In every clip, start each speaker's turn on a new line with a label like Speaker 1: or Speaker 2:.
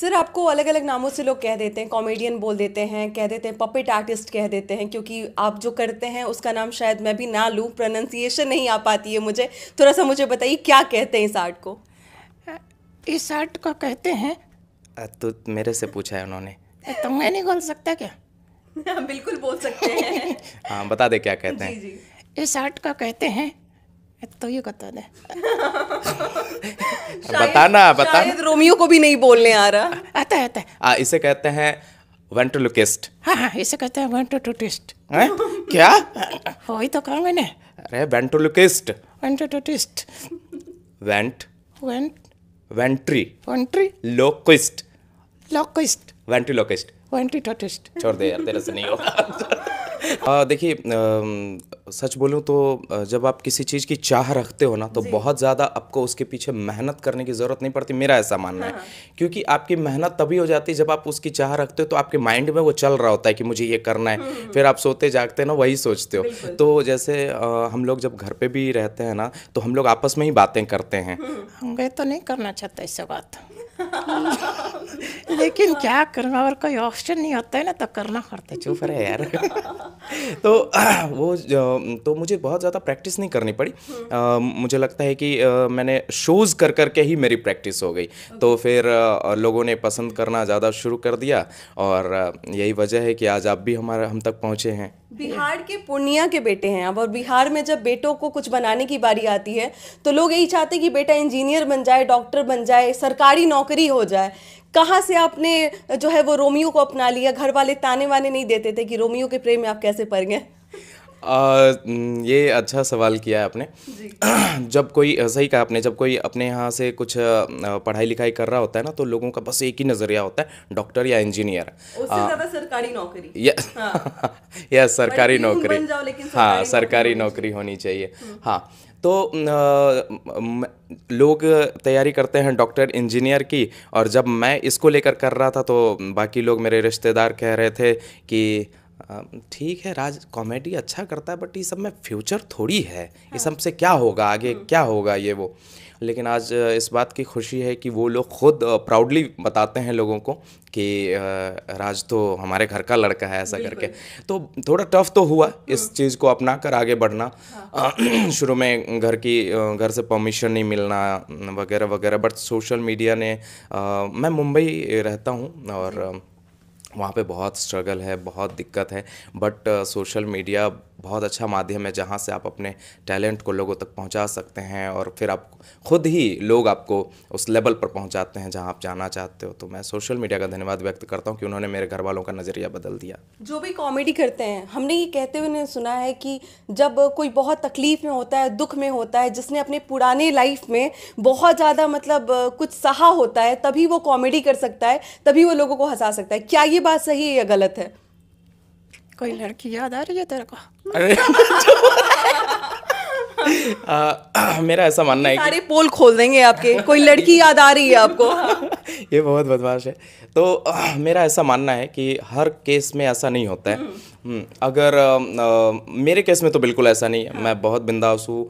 Speaker 1: Sir आपको अलग अलग नामों से लोग कह देते हैं कॉमेडियन बोल देते हैं कह देते हैं पपेट आर्टिस्ट कह देते हैं क्योंकि आप जो करते हैं उसका नाम शायद मैं भी ना लूँ प्रोनाउंसिएशन नहीं आ पाती है मुझे थोड़ा सा मुझे बताइए क्या कहते हैं इस आर्ट को इस आर्ट को कहते हैं
Speaker 2: तो मेरे से पूछा है उन्होंने
Speaker 3: तो मैं नहीं बोल सकता क्या बिल्कुल बोल सकते हैं
Speaker 2: हाँ बता दे क्या कहते हैं जी,
Speaker 3: जी। इस आर्ट का कहते हैं तो ये कता है बताना बताना शायद रोमियो को भी नहीं बोलने आ रहा आता है आता है
Speaker 2: आ, इसे कहते हैं वेंट्रोलुकिस्ट
Speaker 3: हाँ हाँ इसे कहते हैं वेंट्रोटूटिस्ट
Speaker 2: है? क्या
Speaker 3: हो हाँ, ही तो कहा मैंने
Speaker 2: अरे वेंट्रोलुकिस्ट
Speaker 3: वेंट्रोटूटिस्ट वेंट वेंट वेंट्री वेंट्री
Speaker 2: लोकिस्ट लोकिस्ट वेंट्रोलोकिस्ट
Speaker 3: वेंट्रोटूटिस्ट छोड़ दे यार तेरे से नहीं होगा
Speaker 2: देखिए सच बोलूँ तो जब आप किसी चीज़ की चाह रखते हो ना तो बहुत ज़्यादा आपको उसके पीछे मेहनत करने की ज़रूरत नहीं पड़ती मेरा ऐसा मानना हाँ। है हाँ। क्योंकि आपकी मेहनत तभी हो जाती है जब आप उसकी चाह रखते हो तो आपके माइंड में वो चल रहा होता है कि मुझे ये करना है हम्म। फिर आप सोते जागते ना वही सोचते हो तो जैसे हम लोग जब घर पर भी रहते हैं ना तो हम लोग आपस में ही बातें करते हैं
Speaker 3: हम्म। हम गए तो नहीं करना चाहते ऐसे बात लेकिन क्या करना अगर कोई ऑप्शन नहीं होता है ना तो करना पड़ता चुप
Speaker 2: रहे यार तो वो तो मुझे बहुत ज़्यादा प्रैक्टिस नहीं करनी पड़ी आ, हम्म। मुझे लगता है कि आ, मैंने शोज़ कर करके ही मेरी प्रैक्टिस हो गई तो हम्म। फिर आ, लोगों ने पसंद करना ज़्यादा शुरू कर दिया और यही वजह है कि आज आप भी हमारा हम तक पहुँचे हैं
Speaker 1: बिहार के पूर्णिया के बेटे हैं अब और बिहार में जब बेटों को कुछ बनाने की बारी आती है तो लोग यही चाहते हैं कि बेटा इंजीनियर बन जाए डॉक्टर बन जाए सरकारी नौकरी हो जाए कहाँ से आपने जो है वो रोमियो को अपना लिया घर वाले ताने वाने नहीं देते थे कि रोमियो के प्रेम में आप कैसे पड़ गए
Speaker 2: आ, ये अच्छा सवाल किया है आपने जब कोई सही कहा आपने जब कोई अपने यहाँ से कुछ पढ़ाई लिखाई कर रहा होता है ना तो लोगों का बस एक ही नज़रिया होता है डॉक्टर या इंजीनियर
Speaker 1: सरकारी नौकरी या,
Speaker 2: हाँ। या सरकारी मतलब नौकरी हाँ सरकारी नौकरी होनी चाहिए हम्म। हाँ तो लोग तैयारी करते हैं डॉक्टर इंजीनियर की और जब मैं इसको लेकर कर रहा था तो बाकी लोग मेरे रिश्तेदार कह रहे थे कि ठीक है राज कॉमेडी अच्छा करता है बट ये सब में फ्यूचर थोड़ी है ये सब से क्या होगा आगे हाँ। क्या होगा ये वो लेकिन आज इस बात की खुशी है कि वो लोग खुद प्राउडली बताते हैं लोगों को कि राज तो हमारे घर का लड़का है ऐसा करके तो थोड़ा टफ तो हुआ इस हाँ। चीज़ को अपना कर आगे बढ़ना हाँ। शुरू में घर की घर से परमिशन नहीं मिलना वगैरह वगैरह बट सोशल मीडिया ने मैं मुंबई रहता हूँ और वहाँ पे बहुत स्ट्रगल है बहुत दिक्कत है बट सोशल मीडिया बहुत अच्छा माध्यम है जहाँ से आप अपने टैलेंट को लोगों तक पहुँचा सकते हैं और फिर आप खुद ही लोग आपको उस लेवल पर पहुँचाते हैं जहाँ आप जाना चाहते हो तो मैं सोशल मीडिया का धन्यवाद व्यक्त करता हूँ कि उन्होंने मेरे घर वालों का नज़रिया बदल दिया
Speaker 1: जो भी कॉमेडी करते हैं हमने ये कहते हुए सुना है कि जब कोई बहुत तकलीफ़ में होता है दुख में होता है जिसने अपने पुराने लाइफ में बहुत ज़्यादा मतलब कुछ सहा होता है तभी वो कॉमेडी कर सकता है तभी वो लोगों को हंसा सकता है क्या ये बात सही है या गलत है
Speaker 3: कोई लड़की याद आ रही है तेरे को
Speaker 2: अरे मेरा ऐसा मानना है सारे
Speaker 1: पोल खोल देंगे आपके कोई लड़की याद आ रही है आपको
Speaker 2: ये बहुत बदमाश है तो मेरा ऐसा मानना है कि हर केस में ऐसा नहीं होता है हम्म। हम्म, अगर मेरे केस में तो बिल्कुल ऐसा नहीं है हाँ। मैं बहुत बिंदास हूँ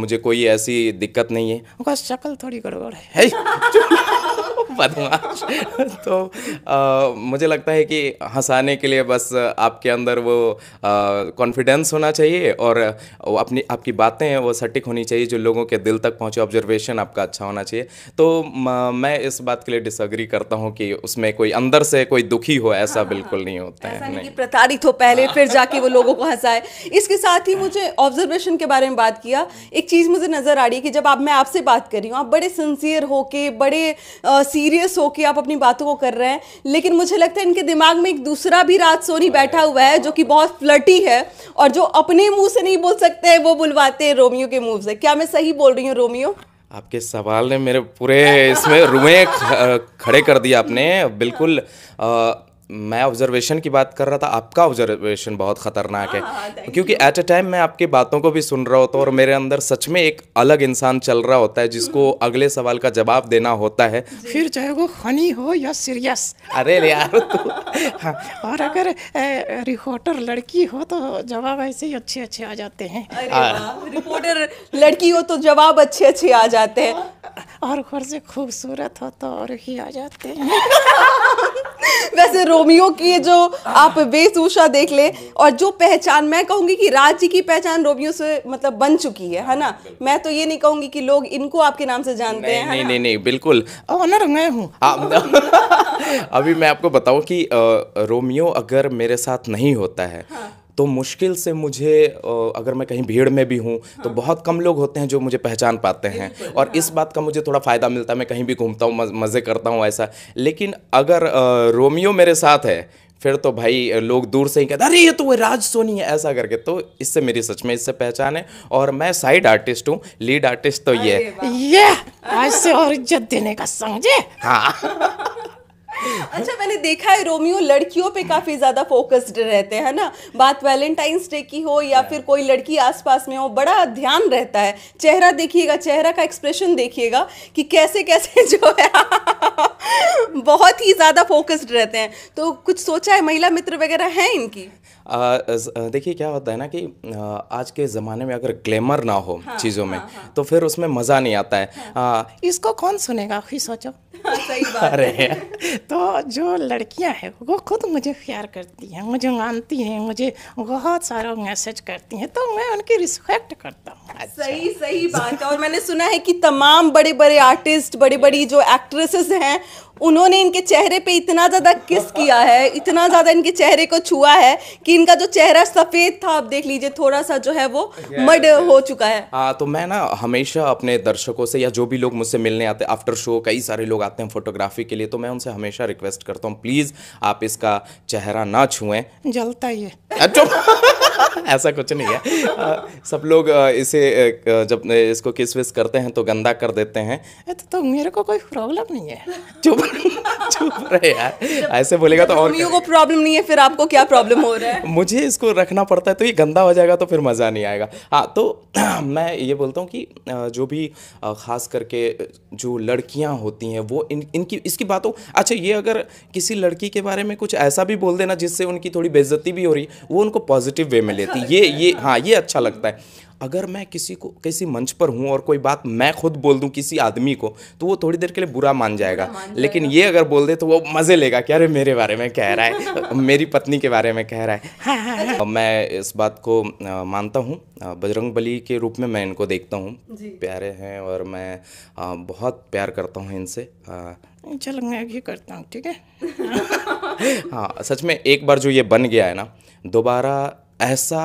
Speaker 2: मुझे कोई ऐसी दिक्कत नहीं
Speaker 3: है शक्ल थोड़ी गड़बड़ है
Speaker 2: बदमाश तो आ, मुझे लगता है कि हंसाने के लिए बस आपके अंदर वो कॉन्फिडेंस होना चाहिए और अपनी आपकी बातें हैं वो सटीक होनी चाहिए जो लोगों के दिल तक पहुँचे ऑब्जर्वेशन आपका अच्छा होना चाहिए तो म, मैं इस बात के लिए डिसअग्री करता हूँ कि उसमें कोई अंदर से कोई दुखी हो ऐसा हाँ, हाँ, बिल्कुल हाँ। नहीं होता है नहीं।
Speaker 1: प्रताड़ित हो पहले फिर जाके वो लोगों को हंसाए इसके साथ ही मुझे ऑब्जर्वेशन के बारे में बात किया एक चीज़ मुझे नज़र आ रही है कि जब आप मैं आपसे बात कर रही हूँ आप बड़े सिंसियर हो के बड़े सीरियस हो होकर आप अपनी बातों को कर रहे हैं लेकिन मुझे लगता है इनके दिमाग में एक दूसरा भी रात सोनी बैठा हुआ है जो कि बहुत फ्लटी है और जो अपने मुंह से नहीं बोल सकते हैं वो बुलवाते हैं रोमियो के मुंह से क्या मैं सही बोल रही हूँ रोमियो
Speaker 2: आपके सवाल ने मेरे पूरे इसमें रुए खड़े कर दिया आपने बिल्कुल आ, मैं ऑब्जर्वेशन की बात कर रहा था आपका ऑब्जर्वेशन बहुत ख़तरनाक है हाँ, क्योंकि एट अ टाइम मैं आपकी बातों को भी सुन रहा होता हूँ और मेरे अंदर सच में एक अलग इंसान चल रहा होता है जिसको हम्म। अगले सवाल का जवाब देना होता है
Speaker 3: फिर चाहे वो फनी हो या सीरियस
Speaker 2: अरे यार तो
Speaker 3: हाँ और अगर रिपोर्टर लड़की हो तो जवाब ऐसे ही अच्छे अच्छे आ जाते हैं रिपोर्टर लड़की हो तो जवाब अच्छे अच्छे आ जाते हैं हाँ। और घर से खूबसूरत हो तो और ही आ जाते हैं वैसे
Speaker 1: रोमियो की जो आप बेसूशा देख ले और जो पहचान मैं कहूंगी कि राज जी की पहचान रोमियो से मतलब बन चुकी है है ना मैं तो ये नहीं कहूंगी कि लोग इनको आपके नाम से जानते हैं नहीं,
Speaker 2: नहीं नहीं बिल्कुल
Speaker 1: ऑनर मैं हूँ
Speaker 2: अभी मैं आपको बताऊं कि रोमियो अगर मेरे साथ नहीं होता है हाँ। तो मुश्किल से मुझे अगर मैं कहीं भीड़ में भी हूँ तो हाँ। बहुत कम लोग होते हैं जो मुझे पहचान पाते हैं और इस हाँ। बात का मुझे थोड़ा फ़ायदा मिलता है मैं कहीं भी घूमता हूँ मज़े करता हूँ ऐसा लेकिन अगर रोमियो मेरे साथ है फिर तो भाई लोग दूर से ही कहते अरे ये तो वो राज सोनी है ऐसा करके तो इससे मेरी सच में इससे पहचान है और मैं साइड आर्टिस्ट हूँ लीड आर्टिस्ट तो ये
Speaker 3: ये आज से और इज्जत देने का समझे
Speaker 2: हाँ
Speaker 1: अच्छा मैंने देखा है रोमियो लड़कियों पे काफी ज्यादा फोकस्ड रहते हैं ना बात वैलेंटाइंस डे की हो या फिर कोई लड़की आसपास में हो बड़ा ध्यान रहता है चेहरा देखिएगा चेहरा का एक्सप्रेशन देखिएगा कि कैसे कैसे जो है बहुत ही ज्यादा फोकस्ड रहते हैं तो कुछ सोचा है महिला मित्र वगैरह हैं इनकी
Speaker 2: देखिए क्या होता है ना कि आज के ज़माने में अगर ग्लैमर ना हो हाँ, चीज़ों हाँ, में हाँ, हाँ. तो फिर उसमें मज़ा नहीं आता है हाँ. आ,
Speaker 3: इसको कौन सुनेगा खुद सोचो हाँ, अरे तो जो लड़कियां हैं वो खुद मुझे प्यार करती हैं मुझे मानती हैं मुझे बहुत सारा मैसेज करती हैं तो मैं उनकी रिस्पेक्ट करता हूँ अच्छा। सही सही बात है और
Speaker 1: मैंने सुना है कि तमाम बड़े बड़े आर्टिस्ट बड़ी बड़ी जो एक्ट्रेसेस हैं उन्होंने इनके चेहरे पे इतना ज़्यादा किस किया है इतना ज़्यादा इनके चेहरे को छुआ है कि इनका जो चेहरा सफ़ेद था आप देख लीजिए थोड़ा सा जो है वो मड हो चुका है
Speaker 2: हाँ तो मैं ना हमेशा अपने दर्शकों से या जो भी लोग मुझसे मिलने आते हैं आफ्टर शो कई सारे लोग आते हैं फोटोग्राफी के लिए तो मैं उनसे हमेशा रिक्वेस्ट करता हूँ प्लीज़ आप इसका चेहरा ना छुएँ
Speaker 3: जलता ही है
Speaker 2: अच्छा। ऐसा कुछ नहीं है आ, सब लोग इसे जब इसको किस विस करते हैं तो गंदा कर देते हैं
Speaker 3: तो, तो मेरे को कोई प्रॉब्लम नहीं है चुप चुप
Speaker 2: रहे यार ऐसे बोलेगा तो और
Speaker 1: को प्रॉब्लम नहीं है फिर आपको क्या प्रॉब्लम हो रहा है
Speaker 2: मुझे इसको रखना पड़ता है तो ये गंदा हो जाएगा तो फिर मज़ा नहीं आएगा हाँ तो मैं ये बोलता हूँ कि जो भी ख़ास करके जो लड़कियाँ होती हैं वो इन इनकी इसकी बातों अच्छा ये अगर किसी लड़की के बारे में कुछ ऐसा भी बोल देना जिससे उनकी थोड़ी बेजती भी हो रही वो उनको पॉजिटिव वे में अच्छा, लेती अच्छा, ये ये हाँ।, हाँ ये अच्छा लगता है अगर मैं किसी को किसी मंच पर हूँ और कोई बात मैं खुद बोल दूँ किसी आदमी को तो वो थोड़ी देर के लिए बुरा मान जाएगा मान लेकिन ये अगर बोल दे तो वो मज़े लेगा कि अरे मेरे बारे में कह रहा है मेरी पत्नी के बारे में कह रहा है हाँ, हाँ, हाँ। मैं इस बात को मानता हूँ बजरंग बली के रूप में मैं इनको देखता हूँ प्यारे हैं और मैं बहुत प्यार करता हूँ इनसे चल
Speaker 3: अच्छा मैं ये करता हूँ ठीक है
Speaker 2: हाँ सच में एक बार जो ये बन गया है ना दोबारा ऐसा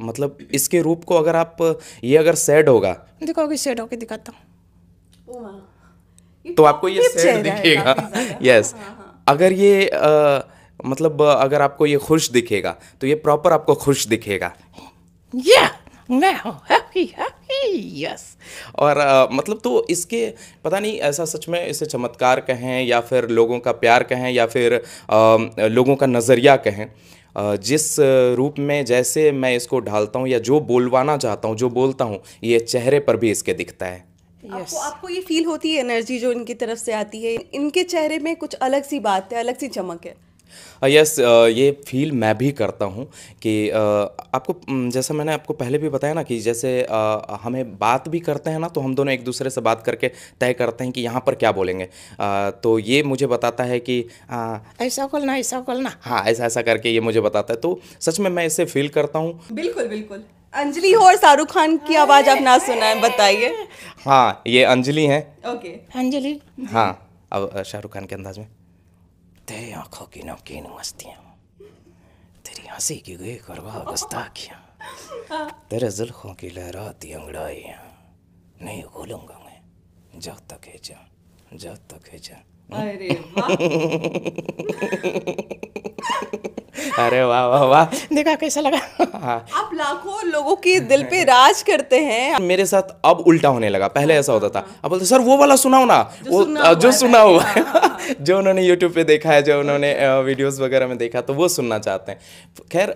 Speaker 2: मतलब इसके रूप को अगर आप ये अगर सैड होगा
Speaker 3: देखो अभी सैड होके दिखाता हूँ तो आपको ये सैड दिखेगा यस हाँ, हाँ, हाँ।
Speaker 2: अगर ये मतलब अगर आपको ये खुश दिखेगा तो ये प्रॉपर आपको खुश दिखेगा
Speaker 3: मैं हैप्पी हैप्पी यस
Speaker 2: और आ, मतलब तो इसके पता नहीं ऐसा सच में इसे चमत्कार कहें या फिर लोगों का प्यार कहें या फिर आ, लोगों का नज़रिया कहें जिस रूप में जैसे मैं इसको ढालता हूँ या जो बोलवाना चाहता हूँ जो बोलता हूँ ये चेहरे पर भी इसके दिखता है
Speaker 1: Yes. आपको आपको ये फील होती है एनर्जी जो इनकी तरफ से आती है इनके चेहरे में कुछ अलग सी बात है अलग सी चमक है
Speaker 2: यस uh, uh, ये फील मैं भी करता हूँ कि uh, आपको mm, जैसा मैंने आपको पहले भी बताया ना कि जैसे हमें बात भी करते हैं ना तो हम दोनों एक दूसरे से बात करके तय करते हैं कि यहाँ पर क्या बोलेंगे तो ये मुझे बताता है कि
Speaker 3: ऐसा खोलना ऐसा खोलना
Speaker 2: हाँ ऐसा ऐसा करके ये मुझे बताता है तो सच में मैं इसे फील करता हूँ
Speaker 1: बिल्कुल बिल्कुल अंजलि हो और शाहरुख खान की आवाज आप ना सुना है बताइए
Speaker 2: हाँ ये अंजलि है
Speaker 3: ओके अंजलि
Speaker 2: हाँ अब शाहरुख खान के अंदाज में
Speaker 3: तेरी आंखों की नमकीन मस्तियाँ तेरी हंसी की गई करवा गुस्ताखियाँ तेरे जुल्फों की लहराती अंगड़ाइयाँ नहीं भूलूंगा मैं जब तक है जा जब तक है जा अरे
Speaker 2: अरे वाह वाह वाह
Speaker 3: देखा कैसा लगा
Speaker 2: हाँ। आप लाखों लोगों के दिल पे राज करते हैं मेरे साथ अब उल्टा होने लगा पहले ऐसा होता था हाँ। अब बोलते सर वो वाला सुनाओ ना वो जो सुना हुआ है जो उन्होंने यूट्यूब पे देखा है जो उन्होंने वीडियोस वगैरह में देखा तो वो सुनना चाहते हैं खैर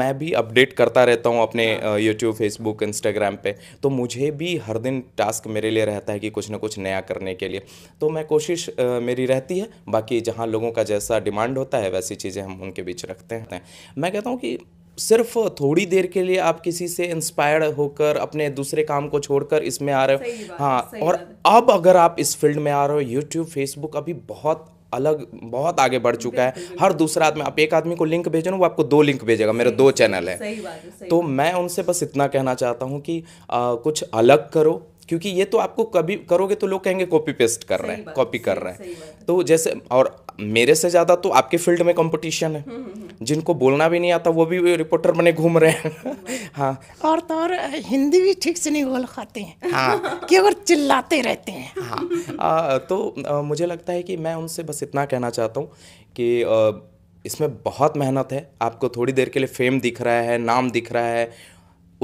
Speaker 2: मैं भी अपडेट करता रहता हूँ अपने यूट्यूब फेसबुक इंस्टाग्राम पे तो मुझे भी हर दिन टास्क मेरे लिए रहता है कि कुछ ना कुछ नया करने के लिए तो मैं कोशिश मेरी रहती है बाकी जहाँ लोगों का जैसा डिमांड होता है वैसी चीज़ें हम उनके बीच रखते हैं रहते हैं मैं कहता हूँ कि सिर्फ थोड़ी देर के लिए आप किसी से इंस्पायर्ड होकर अपने दूसरे काम को छोड़कर इसमें आ रहे हो हाँ और अब अगर आप इस फील्ड में आ रहे हो यूट्यूब फेसबुक अभी बहुत अलग बहुत आगे बढ़ चुका है हर दूसरा आदमी आप एक आदमी को लिंक भेजो ना वो आपको दो लिंक भेजेगा मेरे दो चैनल है तो मैं उनसे बस इतना कहना चाहता हूँ कि आ, कुछ अलग करो क्योंकि ये तो आपको कभी करोगे तो लोग कहेंगे कॉपी पेस्ट कर रहे हैं कॉपी कर रहे हैं तो जैसे और मेरे से ज़्यादा तो आपके फील्ड में कंपटीशन है जिनको बोलना भी नहीं आता वो भी रिपोर्टर बने घूम रहे हैं हाँ
Speaker 3: और तो और हिंदी भी ठीक से नहीं बोल खाते हैं हाँ अगर चिल्लाते रहते हैं
Speaker 2: हाँ आ, तो आ, मुझे लगता है कि मैं उनसे बस इतना कहना चाहता हूँ कि आ, इसमें बहुत मेहनत है आपको थोड़ी देर के लिए फेम दिख रहा है नाम दिख रहा है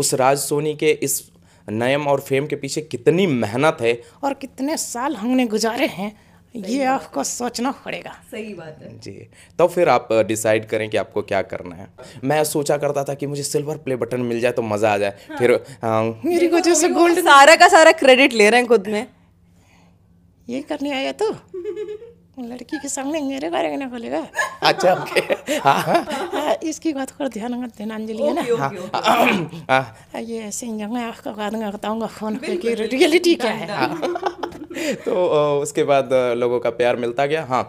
Speaker 2: उस राज सोनी के इस नयम और फेम के पीछे कितनी मेहनत है
Speaker 3: और कितने साल हमने गुजारे हैं ये आपको सोचना पड़ेगा सही बात है
Speaker 2: जी तो फिर आप डिसाइड करें कि आपको क्या करना है मैं सोचा करता था कि मुझे सिल्वर प्ले बटन मिल जाए तो मज़ा आ जाए हाँ। फिर हाँ,
Speaker 1: मेरी को जैसे गोल्ड सारा का सारा क्रेडिट ले
Speaker 3: रहे हैं खुद में ये करने आया तो लड़की के सामने मेरे बारे में बोलेगा
Speaker 2: अच्छा ओके हाँ, हाँ।
Speaker 3: हाँ, इसकी बात पर ध्यान मत देना अंजलि है ना ये ऐसे मैं आपका बात में बताऊँगा फोन पे कि रियलिटी क्या है
Speaker 2: तो उसके बाद लोगों का प्यार मिलता गया हाँ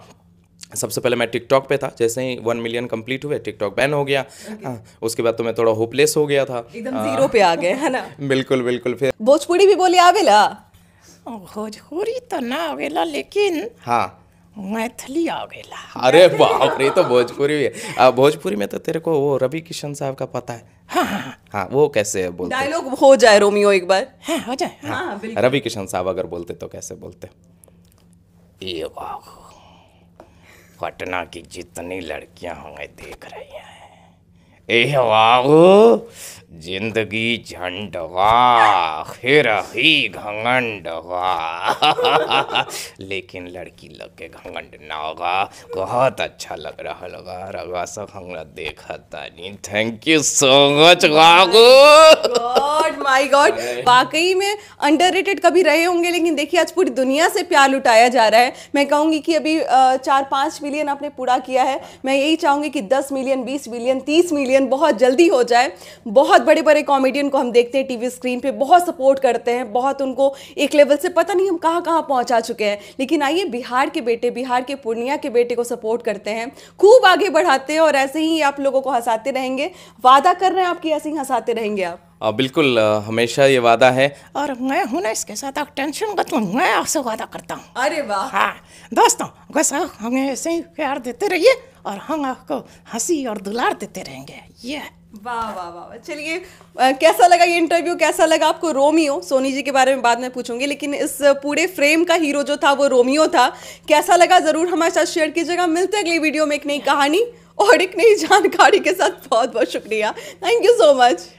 Speaker 2: सबसे पहले मैं टिकटॉक पे था जैसे ही वन मिलियन कंप्लीट हुए टिकटॉक बैन हो गया okay. आ, हाँ, उसके बाद तो मैं थोड़ा होपलेस हो गया था एकदम हाँ। जीरो पे
Speaker 3: आ गए है ना
Speaker 2: बिल्कुल बिल्कुल फिर
Speaker 3: भोजपुरी भी बोली आवेला भोजपुरी तो ना आवेला लेकिन हाँ मैथिली आ गया
Speaker 2: अरे बाप रे तो भोजपुरी भी है भोजपुरी में तो तेरे को वो रवि किशन साहब का पता है हाँ हाँ, हाँ, हाँ, वो कैसे बोलते डायलॉग
Speaker 1: हो जाए रोमियो एक बार हाँ, हो जाए हाँ, हाँ, हाँ रवि
Speaker 2: किशन साहब अगर बोलते तो कैसे बोलते ये पटना की जितनी लड़कियां हमें देख रही हैं ए वाह जिंदगी झंडवा फिर ही घंगंडवा लेकिन लड़की लग के घंगंड ना होगा बहुत अच्छा लग रहा लगा रगा सब हमरा देखा नहीं thank you so
Speaker 3: much God
Speaker 1: my God वाकई में अंडररेटेड कभी रहे होंगे लेकिन देखिए आज पूरी दुनिया से प्यार लुटाया जा रहा है मैं कहूँगी कि अभी चार पाँच मिलियन आपने पूरा किया है मैं यही चाहूंगी कि दस मिलियन बीस मिलियन तीस मिलियन बहुत जल्दी हो जाए बहुत बहुत बड़े बड़े कॉमेडियन को हम देखते हैं टीवी स्क्रीन पे बहुत सपोर्ट करते हैं बहुत उनको एक लेवल से पता नहीं हम कहाँ कहाँ पहुँचा चुके हैं लेकिन आइए बिहार के बेटे बिहार के पूर्णिया के बेटे को सपोर्ट करते हैं खूब आगे बढ़ाते हैं और ऐसे ही आप लोगों को हंसाते रहेंगे वादा कर रहे हैं
Speaker 3: आपकी ऐसे ही हंसाते रहेंगे आप
Speaker 2: आ, बिल्कुल आ, हमेशा ये वादा है
Speaker 3: और मैं हूँ ना इसके साथ आप टेंशन मत लो मैं आपसे वादा करता हूँ अरे वाह हाँ दोस्तों बस हमें ऐसे ही प्यार देते रहिए और हम आपको हंसी और दुलार देते रहेंगे
Speaker 1: ये वाह वाह वाह चलिए कैसा लगा ये इंटरव्यू कैसा लगा आपको रोमियो सोनी जी के बारे में बाद में पूछूंगी लेकिन इस पूरे फ्रेम का हीरो जो था वो रोमियो था कैसा लगा ज़रूर हमारे साथ शेयर कीजिएगा मिलते अगली वीडियो में एक नई कहानी और एक नई जानकारी के साथ बहुत बहुत शुक्रिया थैंक यू सो मच